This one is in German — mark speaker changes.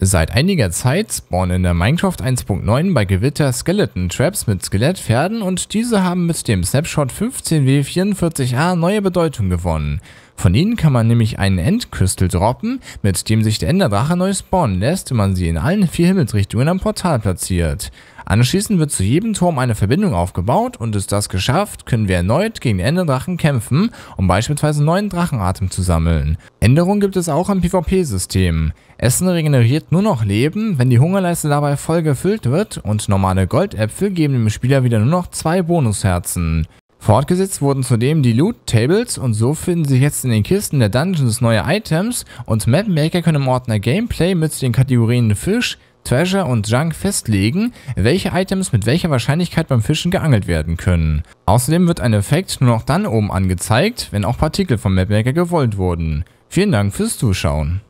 Speaker 1: Seit einiger Zeit spawnen in der Minecraft 1.9 bei Gewitter Skeleton Traps mit Skelettpferden und diese haben mit dem Snapshot 15W44A neue Bedeutung gewonnen. Von ihnen kann man nämlich einen Endkristall droppen, mit dem sich der Enderdrache neu spawnen lässt, wenn man sie in allen vier Himmelsrichtungen am Portal platziert. Anschließend wird zu jedem Turm eine Verbindung aufgebaut und ist das geschafft, können wir erneut gegen Enderdrachen kämpfen, um beispielsweise neuen Drachenatem zu sammeln. Änderungen gibt es auch am PvP-System. Essen regeneriert nur noch Leben, wenn die Hungerleiste dabei voll gefüllt wird und normale Goldäpfel geben dem Spieler wieder nur noch zwei Bonusherzen. Fortgesetzt wurden zudem die Loot-Tables und so finden sich jetzt in den Kisten der Dungeons neue Items und Mapmaker können im Ordner Gameplay mit den Kategorien Fisch, Treasure und Junk festlegen, welche Items mit welcher Wahrscheinlichkeit beim Fischen geangelt werden können. Außerdem wird ein Effekt nur noch dann oben angezeigt, wenn auch Partikel vom Mapmaker gewollt wurden. Vielen Dank fürs Zuschauen.